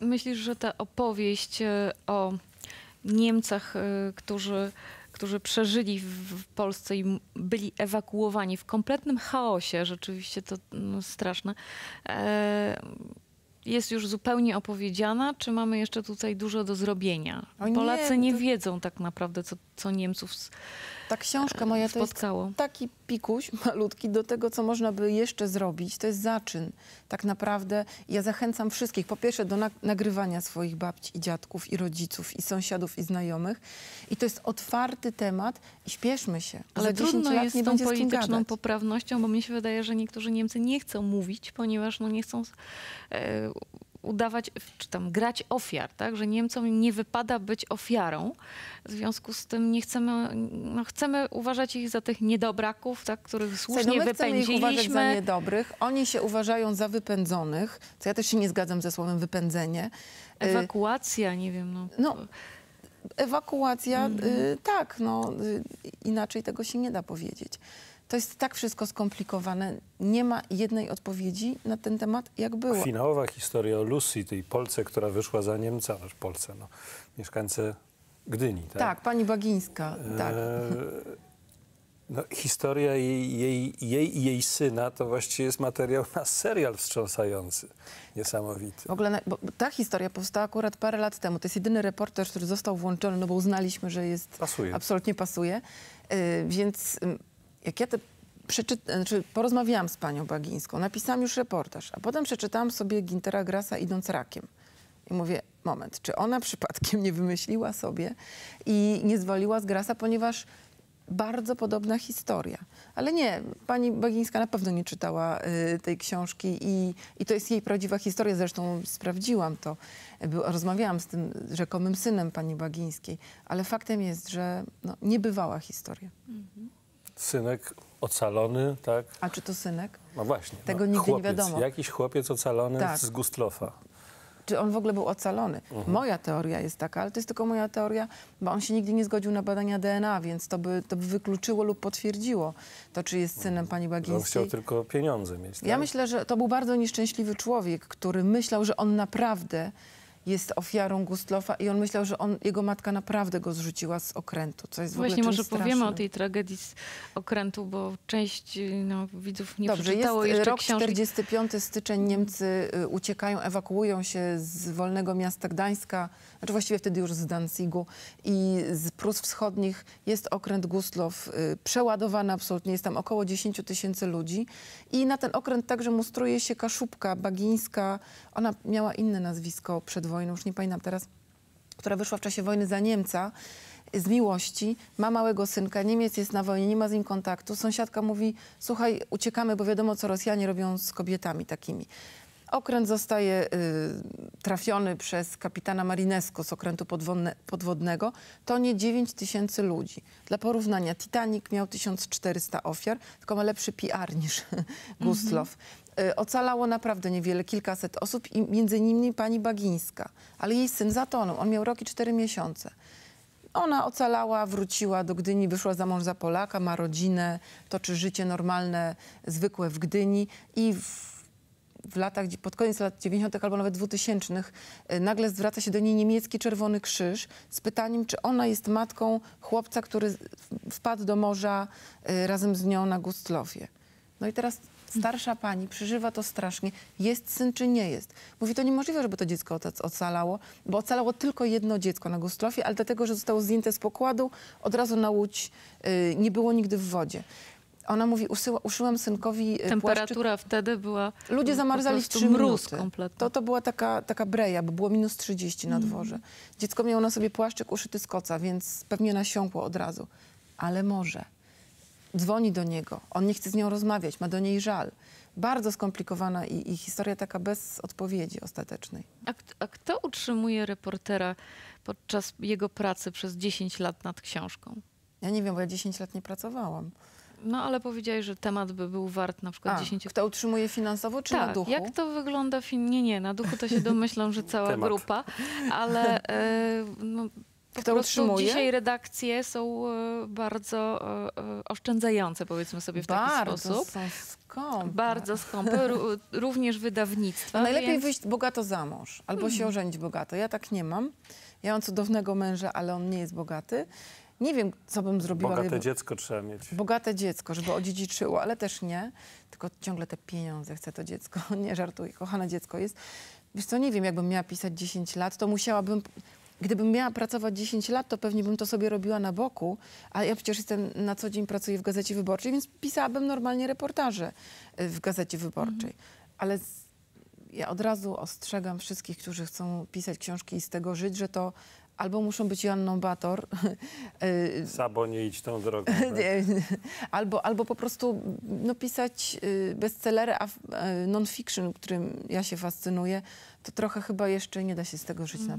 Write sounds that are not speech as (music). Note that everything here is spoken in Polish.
myślisz, że ta opowieść e, o Niemcach, e, którzy, którzy przeżyli w Polsce i byli ewakuowani w kompletnym chaosie, rzeczywiście to no, straszne, e, jest już zupełnie opowiedziana, czy mamy jeszcze tutaj dużo do zrobienia? Polacy nie, to... nie wiedzą tak naprawdę, co, co Niemców Ta książka moja spotkało. to jest taki pikuś (laughs) malutki do tego, co można by jeszcze zrobić. To jest zaczyn. Tak naprawdę ja zachęcam wszystkich, po pierwsze do na nagrywania swoich babci i dziadków i rodziców i sąsiadów i znajomych. I to jest otwarty temat i śpieszmy się. Ale trudno jest nie tą polityczną poprawnością, bo mi się wydaje, że niektórzy Niemcy nie chcą mówić, ponieważ no nie chcą... E, udawać, czy tam grać ofiar, tak? że Niemcom nie wypada być ofiarą. W związku z tym nie chcemy, no chcemy uważać ich za tych niedobraków, tak? których słusznie Słuchaj, no my wypędziliśmy. ich uważać za niedobrych, oni się uważają za wypędzonych, co ja też się nie zgadzam ze słowem wypędzenie. Y, ewakuacja, nie wiem. No. no ewakuacja, mm -hmm. y, tak, no, y, inaczej tego się nie da powiedzieć. To jest tak wszystko skomplikowane. Nie ma jednej odpowiedzi na ten temat, jak było. Finałowa historia o Lucy, tej Polce, która wyszła za Niemca, w Polce, no, mieszkańcy Gdyni. Tak, tak pani Bagińska. E, tak. E (laughs) no, historia jej, jej, jej, jej syna to właściwie jest materiał na serial wstrząsający, niesamowity. W ogóle ta historia powstała akurat parę lat temu. To jest jedyny reportaż, który został włączony, no bo uznaliśmy, że jest... Pasuje. Absolutnie pasuje. E, więc mm, jak ja te przeczy... znaczy, porozmawiałam z panią Bagińską, napisałam już reportaż, a potem przeczytałam sobie Gintera Grasa idąc rakiem. I mówię, moment, czy ona (laughs) przypadkiem nie wymyśliła sobie i nie zwaliła z Grasa, ponieważ bardzo podobna historia. Ale nie, pani Bagińska na pewno nie czytała y, tej książki i, i to jest jej prawdziwa historia. Zresztą sprawdziłam to, rozmawiałam z tym rzekomym synem pani Bagińskiej, ale faktem jest, że no, niebywała historia. Mhm synek ocalony, tak? A czy to synek? No właśnie. No, Tego no, nigdy chłopiec, nie wiadomo. Jakiś chłopiec ocalony tak. z Gustlofa. Czy on w ogóle był ocalony? Mhm. Moja teoria jest taka, ale to jest tylko moja teoria, bo on się nigdy nie zgodził na badania DNA, więc to by, to by wykluczyło lub potwierdziło to, czy jest synem pani Bagińskiej. On chciał tylko pieniądze mieć. Tak? Ja myślę, że to był bardzo nieszczęśliwy człowiek, który myślał, że on naprawdę jest ofiarą Gustlofa i on myślał, że on, jego matka naprawdę go zrzuciła z okrętu, co jest Właśnie ogóle może powiemy o tej tragedii z okrętu, bo część no, widzów nie Dobrze, przeczytało jest jeszcze rok książki. 45 styczeń Niemcy y, uciekają, ewakuują się z wolnego miasta Gdańska, znaczy właściwie wtedy już z Danzigu i z Prus Wschodnich jest okręt Gustlow y, przeładowany absolutnie, jest tam około 10 tysięcy ludzi i na ten okręt także mustruje się Kaszubka Bagińska, ona miała inne nazwisko przed wojną, już nie pamiętam teraz, która wyszła w czasie wojny za Niemca, z miłości, ma małego synka, Niemiec jest na wojnie, nie ma z nim kontaktu. Sąsiadka mówi, słuchaj, uciekamy, bo wiadomo, co Rosjanie robią z kobietami takimi. Okręt zostaje y, trafiony przez kapitana Marinesco z okrętu podwodne, podwodnego. To nie 9 tysięcy ludzi. Dla porównania Titanic miał 1400 ofiar, tylko ma lepszy PR niż mm -hmm. (laughs) Gustlow. Mhm. Y, ocalało naprawdę niewiele, kilkaset osób i między innymi pani Bagińska. Ale jej syn zatonął, on miał rok i cztery miesiące. Ona ocalała, wróciła do Gdyni, wyszła za mąż za Polaka, ma rodzinę, toczy życie normalne, zwykłe w Gdyni i w w latach, pod koniec lat 90. albo nawet 2000 y, nagle zwraca się do niej niemiecki Czerwony Krzyż z pytaniem, czy ona jest matką chłopca, który wpadł do morza y, razem z nią na Gustlowie. No i teraz starsza pani przeżywa to strasznie, jest syn czy nie jest. Mówi, to niemożliwe, żeby to dziecko ocalało, bo ocalało tylko jedno dziecko na Gustrofie, ale dlatego, że zostało zdjęte z pokładu, od razu na łódź y, nie było nigdy w wodzie. Ona mówi, uszyłam synkowi e, Temperatura płaszczyk. wtedy była... Ludzie zamarzali w trzy minuty. Kompletnie. To, to była taka, taka breja, bo było minus 30 na mm. dworze. Dziecko miało na sobie płaszczyk uszyty z koca, więc pewnie nasiąkło od razu. Ale może. Dzwoni do niego. On nie chce z nią rozmawiać, ma do niej żal. Bardzo skomplikowana i, i historia taka bez odpowiedzi ostatecznej. A, a kto utrzymuje reportera podczas jego pracy przez 10 lat nad książką? Ja nie wiem, bo ja 10 lat nie pracowałam. No ale powiedziałeś, że temat by był wart na przykład A, 10... Kto utrzymuje finansowo czy tak, na duchu? jak to wygląda... Fin... Nie, nie, na duchu to się (laughs) domyślam, że cała grupa, ale... Yy, no, po Kto prostu utrzymuje? dzisiaj redakcje są e, bardzo e, oszczędzające, powiedzmy sobie w bardzo taki sposób. Bardzo skąpe. Bardzo skąpe. (laughs) również wydawnictwa. No najlepiej więc... wyjść bogato za mąż albo hmm. się ożenić bogato. Ja tak nie mam. Ja mam cudownego męża, ale on nie jest bogaty. Nie wiem, co bym zrobiła. Bogate gdyby... dziecko trzeba mieć. Bogate dziecko, żeby odziedziczyło, ale też nie. Tylko ciągle te pieniądze chce to dziecko. (laughs) Nie żartuj, kochane dziecko jest. Wiesz co, nie wiem, jakbym miała pisać 10 lat, to musiałabym... Gdybym miała pracować 10 lat, to pewnie bym to sobie robiła na boku, a ja przecież jestem na co dzień pracuję w Gazecie Wyborczej, więc pisałabym normalnie reportaże e, w Gazecie Wyborczej. Mhm. Ale ja od razu ostrzegam wszystkich, którzy chcą pisać książki i z tego żyć, że to Albo muszą być Joanną Bator. (laughs) Y, Sabo, nie idź tą drogą. (laughs) Tak? albo, albo po prostu mm, no, pisać y, bestsellery y, non-fiction, którym ja się fascynuję, to trochę chyba jeszcze nie da się z tego żyć mm. na mhm. co